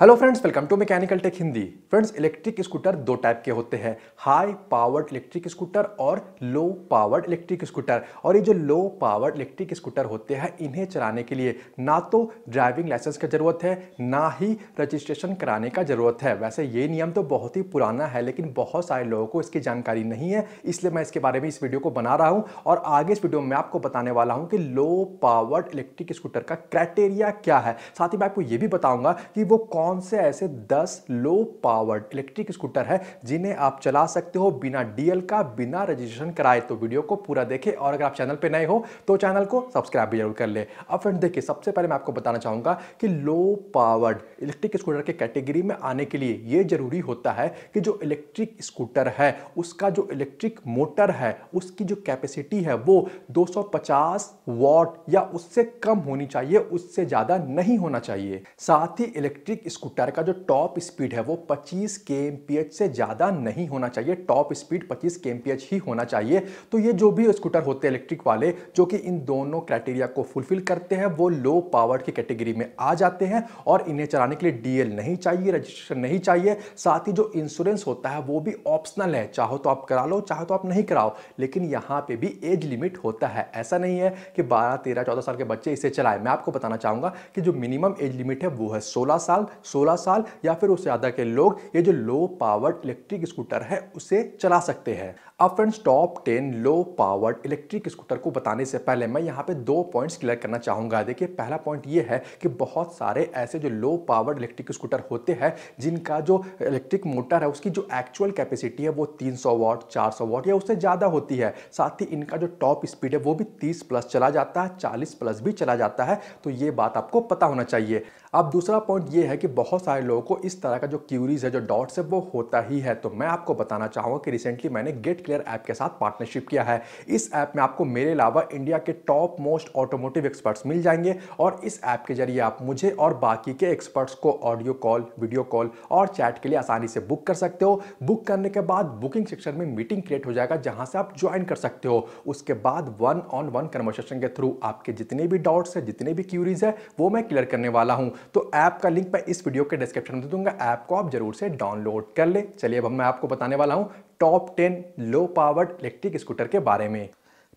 hello friends welcome to mechanical tech Hindi friends electric scooter दो type के होते हैं हाई पावर्ड इलेक्ट्रिक स्कूटर और लो पावर्ड इलेक्ट्रिक स्कूटर और ये जो लो पावर्ड इलेक्ट्रिक स्कूटर होते हैं इन्हें चलाने के लिए ना तो ड्राइविंग लाइसेंस की ज़रूरत है ना ही रजिस्ट्रेशन कराने का ज़रूरत है वैसे ये नियम तो बहुत ही पुराना है लेकिन बहुत सारे लोगों को इसकी जानकारी नहीं है इसलिए मैं इसके बारे में इस वीडियो को बना रहा हूँ और आगे इस वीडियो में आपको बताने वाला हूँ कि लो पावर्ड इलेक्ट्रिक स्कूटर का क्राइटेरिया क्या है साथ ही मैं आपको ये भी बताऊँगा कि वो कौन कौन से ऐसे 10 लो पावर्ड इलेक्ट्रिक स्कूटर है जिन्हें आप चला सकते हो बिना डीएल का बिना रजिस्ट्रेशन कराए तो वीडियो को पूरा देखें और अगर आप चैनल पर नए हो तो चैनल को सब्सक्राइब भी जरूर कर ले अब फ्रेंड देखिए सबसे पहले मैं आपको बताना चाहूंगा कि लो पावर्ड इलेक्ट्रिक स्कूटर के कैटेगरी में आने के लिए ये जरूरी होता है कि जो इलेक्ट्रिक स्कूटर है उसका जो इलेक्ट्रिक मोटर है उसकी जो कैपेसिटी है वो 250 वॉट या उससे कम होनी चाहिए उससे ज़्यादा नहीं होना चाहिए साथ ही इलेक्ट्रिक स्कूटर का जो टॉप स्पीड है वो 25 के एम से ज़्यादा नहीं होना चाहिए टॉप स्पीड 25 के एम ही होना चाहिए तो ये जो भी स्कूटर होते हैं इलेक्ट्रिक वाले जो कि इन दोनों क्राइटेरिया को फुलफिल करते हैं वो लो पावर की कैटेगरी में आ जाते हैं और इन्हें चलाने के लिए डीएल नहीं चाहिए रजिस्ट्रेशन नहीं चाहिए साथ ही जो इंश्योरेंस होता है वो भी ऑप्शनल है चाहो तो आप करा लो चाहो तो आप नहीं कराओ लेकिन यहाँ पे भी एज लिमिट होता है ऐसा नहीं है कि बारह तेरह चौदह साल के बच्चे इसे चलाए मैं आपको बताना चाहूँगा कि जो मिनिमम एज लिमिट है वो है 16 साल सोलह साल या फिर उससे ज़्यादा के लोग ये जो लो पावर इलेक्ट्रिक स्कूटर है उसे चला सकते हैं अब friends top 10 low powered electric scooter को बताने से पहले मैं यहाँ पे दो पॉइंट्स क्लियर करना चाहूँगा देखिए पहला पॉइंट ये है कि बहुत सारे ऐसे जो लो पावर्ड इलेक्ट्रिक स्कूटर होते हैं जिनका जो इलेक्ट्रिक मोटर है उसकी जो एक्चुअल कैपेसिटी है वो 300 वाट चार वाट या उससे ज़्यादा होती है साथ ही इनका जो टॉप स्पीड है वो भी तीस प्लस चला जाता है चालीस प्लस भी चला जाता है तो ये बात आपको पता होना चाहिए अब दूसरा पॉइंट ये है कि बहुत सारे लोगों को इस तरह का जो क्यूरीज है जो डॉट्स है वो होता ही है तो मैं आपको बताना चाहूँगा कि रिसेंटली मैंने गेट केयर ऐप के साथ पार्टनरशिप किया है इस ऐप में आपको मेरे अलावा इंडिया के टॉप मोस्ट ऑटोमोटिव एक्सपर्ट्स मिल जाएंगे और इस ऐप के जरिए आप मुझे और बाकी के एक्सपर्ट्स को ऑडियो कॉल वीडियो कॉल और चैट के लिए आसानी से बुक कर सकते हो बुक करने के बाद बुकिंग सेक्शन में मीटिंग क्रिएट हो जाएगा जहां से आप ज्वाइन कर सकते हो उसके बाद वन ऑन वन कन्वर्सेशन के थ्रू आपके जितने भी डाउट्स हैं जितने भी क्यूरीज है वो मैं क्लियर करने वाला हूं तो ऐप का लिंक मैं इस वीडियो के डिस्क्रिप्शन में दे दूंगा ऐप को आप जरूर से डाउनलोड कर ले चलिए अब मैं आपको बताने वाला हूँ top ten low powered electric scooter के बारे में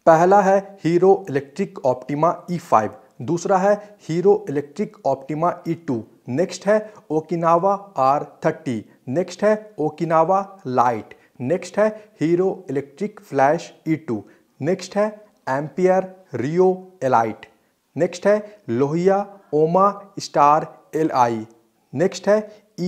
पहला है हीरो इलेक्ट्रिक ऑप्टिमा फाइव दूसरा है Hero electric Optima two next है ओकिनावा थर्टी नेक्स्ट है ओकिनावा लाइट नेक्स्ट है Hero electric Flash two next है एम्पियर रियो एलाइट नेक्स्ट है Lohia Oma star L I next है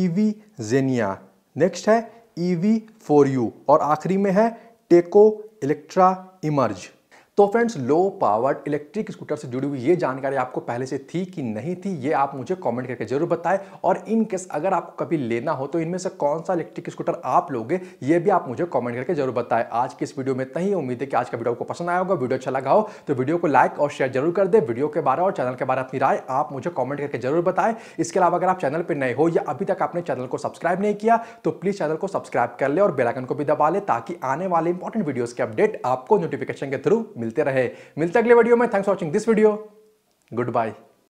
ईवी जेनिया नेक्स्ट है E we for you और आखिरी में है टेको इलेक्ट्रा इमर्ज तो friends low powered electric scooter से जुड़ी हुई ये जानकारी आपको पहले से थी कि नहीं थी ये आप मुझे कमेंट करके जरूर बताएं और इन केस अगर आपको कभी लेना हो तो इनमें से कौन सा इलेक्ट्रिक स्कूटर आप लोगे ये भी आप मुझे कमेंट करके जरूर बताएं आज की इस वीडियो में इतना ही उम्मीद है कि आज का वीडियो आपको पसंद आया होगा वीडियो अच्छा लगा हो तो वीडियो को लाइक और शेयर जरूर कर दे वीडियो के बारे और चैनल के बारे अपनी राय आप मुझे कॉमेंट करके जरूर बताएं इसके अलावा अगर आप चैनल पर नए हो या अभी तक आपने चैनल को सब्सक्राइब नहीं किया तो प्लीज़ चैनल को सब्सक्राइब कर ले और बेलाइकन को भी दबा ले ताकि आने वाले इंपॉर्टेंट वीडियोज़ के अपडेट आपको नोटिफिकेशन के थ्रू मिल मिलते रहे मिलते अगले वीडियो में thanks watching this video good bye